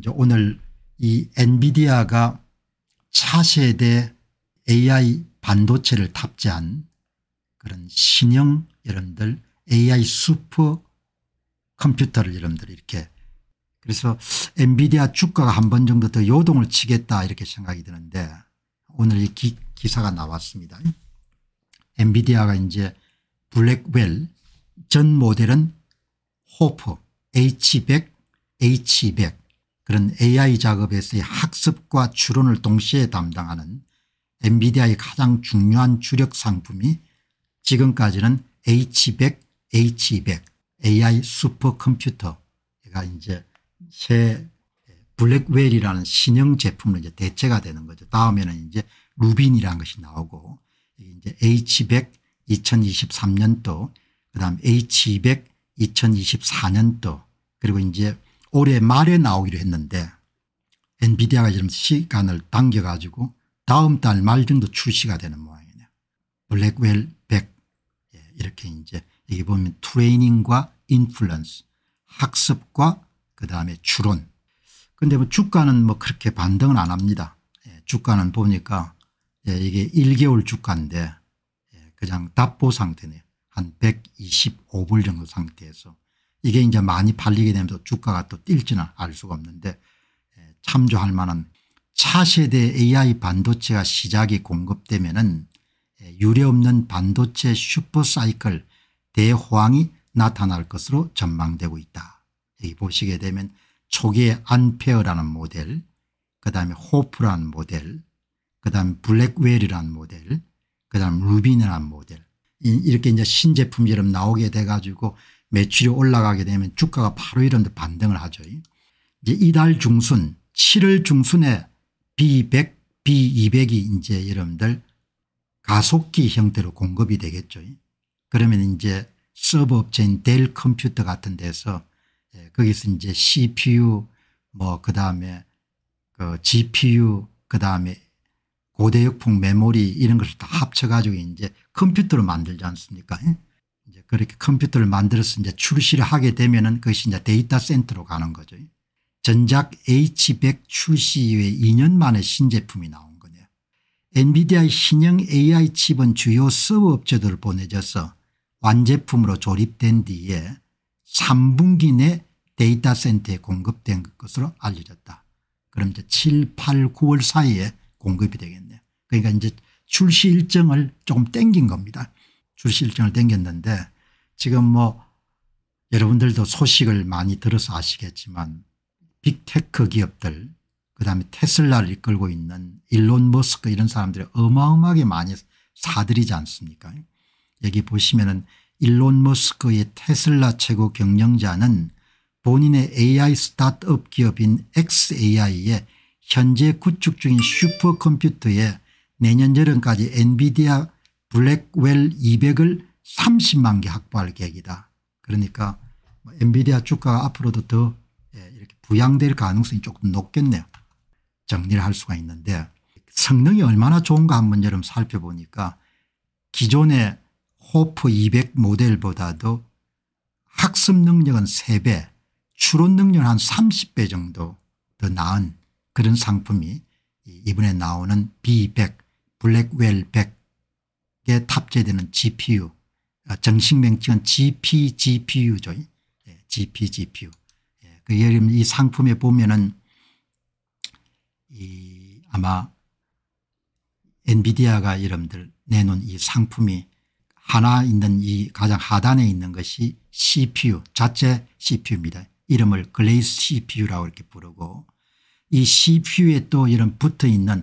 이제 오늘 이 엔비디아가 차세대 AI 반도체를 탑재한 그런 신형 여러분들 AI 슈퍼 컴퓨터를 여러분들 이렇게 그래서 엔비디아 주가가 한 번 정도 더 요동을 치겠다 이렇게 생각이 드는데 오늘 이 기, 기사가 나왔습니다. 엔비디아가 이제 블랙웰 전 모델은 호프 H100, H200 그런 AI 작업에서의 학습과 추론을 동시에 담당하는 엔비디아의 가장 중요한 주력 상품이 지금까지는 H100, H200 AI 슈퍼컴퓨터가 이제 새 블랙웰이라는 신형 제품으로 이제 대체가 되는 거죠. 다음에는 이제 루빈이라는 것이 나오고 이제 H100 2023년도 그다음 H200 2024년도 그리고 이제 올해 말에 나오기로 했는데 엔비디아가 지금 시간을 당겨가지고 다음 달 말 정도 출시가 되는 모양이네요. 블랙웰 100 예, 이렇게 이제 여기 보면 트레이닝과 인플루언스 학습과 그다음에 추론 근데 뭐 주가는 뭐 그렇게 반등은 안 합니다. 예, 주가는 보니까 예, 이게 1개월 주가인데 그냥 답보 상태네요. 한 125불 정도 상태에서 이게 이제 많이 팔리게 되면서 주가가 또 뛸지는 알 수가 없는데 예, 참조할 만한 차세대 AI 반도체가 시작이 공급되면은 예, 유례없는 반도체 슈퍼사이클 대호황이 나타날 것으로 전망되고 있다. 여기 보시게 되면 초기에 안페어라는 모델 그다음에 호프라는 모델 그다음 블랙웰이라는 모델 그다음 루빈이라는 모델 이렇게 이제 신제품처럼 나오게 돼가지고 매출이 올라가게 되면 주가가 바로 이런 데 반등을 하죠. 이제 이달 중순 7월 중순에 B100 B200이 이제 여러분들 가속기 형태로 공급이 되겠죠. 그러면 이제 서브업체인 델 컴퓨터 같은 데서 예, 거기서 이제 CPU 뭐 그다음에 그 GPU 그다음에 고대역폭 메모리 이런 것을 다 합쳐가지고 이제 컴퓨터로 만들지 않습니까? 그렇게 컴퓨터를 만들어서 이제 출시를 하게 되면 그것이 이제 데이터 센터로 가는 거죠. 전작 H100 출시 이후에 2년 만에 신제품이 나온 거네요. 엔비디아의 신형 AI 칩은 주요 서브 업체들 보내져서 완제품으로 조립된 뒤에 3분기 내 데이터 센터에 공급된 것으로 알려졌다. 그럼 이제 7, 8, 9월 사이에 공급이 되겠네요. 그러니까 이제 출시 일정을 조금 땡긴 겁니다. 출시 일정을 땡겼는데 지금 뭐 여러분들도 소식을 많이 들어서 아시겠지만 빅테크 기업들 그다음에 테슬라를 이끌고 있는 일론 머스크 이런 사람들이 어마어마하게 많이 사들이지 않습니까 여기 보시면은 일론 머스크의 테슬라 최고 경영자는 본인의 AI 스타트업 기업인 XAI의 현재 구축 중인 슈퍼컴퓨터에 내년 여름까지 엔비디아 블랙웰 200을 30만 개 확보할 계획이다. 그러니까 뭐 엔비디아 주가가 앞으로도 더 예, 이렇게 부양될 가능성이 조금 높겠네요. 정리를 할 수가 있는데 성능이 얼마나 좋은가 한번 여러분 살펴보니까 기존의 호프 200 모델보다도 학습 능력은 3배 추론 능력은 한 30배 정도 더 나은 그런 상품이 이번에 나오는 B100 블랙웰 100에 탑재되는 GPU 아, 정식 명칭은 GPGPU죠. 예, GPGPU. 예, 그 예를 들면 이 상품에 보면은 이 아마 엔비디아가 여러분들 내놓은 이 상품이 하나 있는 이 가장 하단에 있는 것이 CPU 자체 CPU입니다. 이름을 글레이스 CPU라고 이렇게 부르고 이 CPU에 또 이런 붙어 있는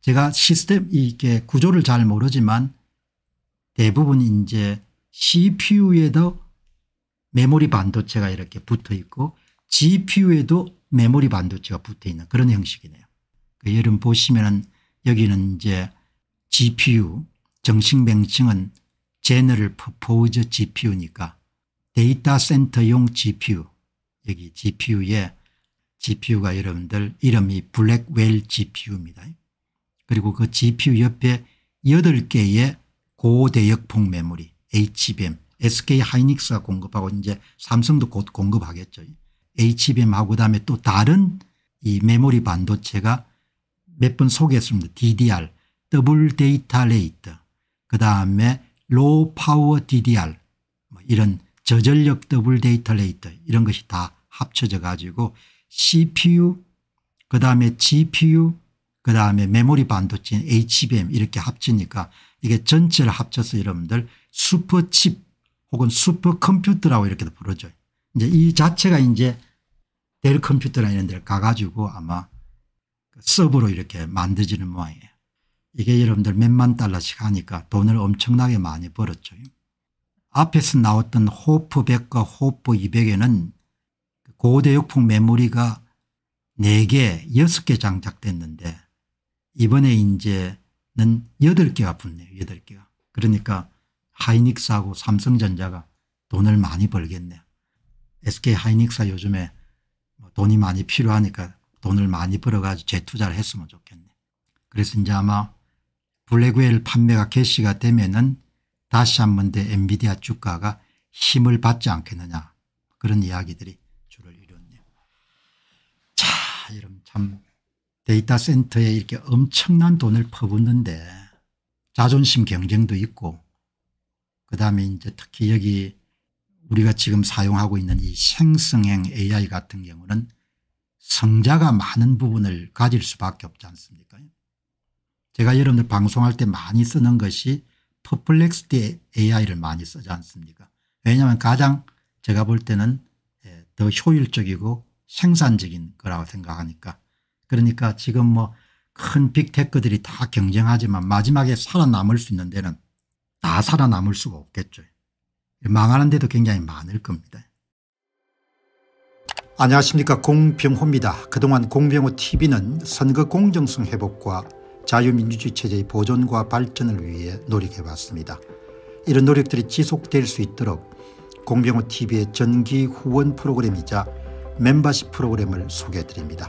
제가 시스템 이게 구조를 잘 모르지만 대부분 이제 CPU에도 메모리 반도체가 이렇게 붙어 있고 GPU에도 메모리 반도체가 붙어 있는 그런 형식이네요. 그 여러분 보시면은 여기는 이제 GPU 정식 명칭은 General Purpose GPU니까 데이터 센터용 GPU 여기 GPU에 GPU가 여러분들 이름이 블랙웰 GPU입니다. 그리고 그 GPU 옆에 8개의 고대역폭 메모리 HBM, SK 하이닉스가 공급하고 이제 삼성도 곧 공급하겠죠. HBM하고 그다음에 또 다른 이 메모리 반도체가 몇 번 소개했습니다. DDR, 더블 데이터 레이트, 그다음에 로우 파워 DDR 뭐 이런 저전력 더블 데이터 레이트 이런 것이 다 합쳐져 가지고 CPU 그다음에 GPU 그다음에 메모리 반도체인 HBM 이렇게 합치니까 이게 전체를 합쳐서 여러분들 슈퍼칩 혹은 슈퍼컴퓨터라고 이렇게도 부르죠. 이제 이 자체가 이제 델 컴퓨터나 이런 데를 가가지고 아마 그 서브로 이렇게 만들지는 모양이에요. 이게 여러분들 몇만 달러씩 하니까 돈을 엄청나게 많이 벌었죠. 앞에서 나왔던 호프 100과 호프 200에는 고대역풍 메모리가 4개 6개 장착됐는데 이번에 이제는 8개가 붙네요. 8개가. 그러니까 하이닉스하고 삼성전자가 돈을 많이 벌겠네요. s k 하이닉스 요즘에 뭐 돈이 많이 필요하니까 돈을 많이 벌어가지고 재투자를 했으면 좋겠네. 그래서 이제 아마 블랙웰 판매가 개시가 되면은 다시 한 번 더 엔비디아 주가가 힘을 받지 않겠느냐 그런 이야기들이 주를 이뤘네요. 자 여러분 참 데이터 센터에 이렇게 엄청난 돈을 퍼붓는데 자존심 경쟁도 있고 그다음에 이제 특히 여기 우리가 지금 사용하고 있는 이 생성형 AI 같은 경우는 성자가 많은 부분을 가질 수밖에 없지 않습니까 제가 여러분들 방송할 때 많이 쓰는 것이 퍼플렉스티 AI를 많이 쓰지 않습니까 왜냐하면 가장 제가 볼 때는 예, 더 효율적이고 생산적인 거라고 생각하니까 그러니까 지금 뭐 큰 빅테크들이 다 경쟁하지만 마지막에 살아남을 수 있는 데는 다 살아남을 수가 없겠죠. 망하는 데도 굉장히 많을 겁니다. 안녕하십니까 공병호입니다. 그동안 공병호 tv는 선거 공정성 회복과 자유민주주의 체제의 보존과 발전을 위해 노력해봤습니다 이런 노력들이 지속될 수 있도록 공병호 tv의 전기 후원 프로그램이자 멤버십 프로그램을 소개해드립니다.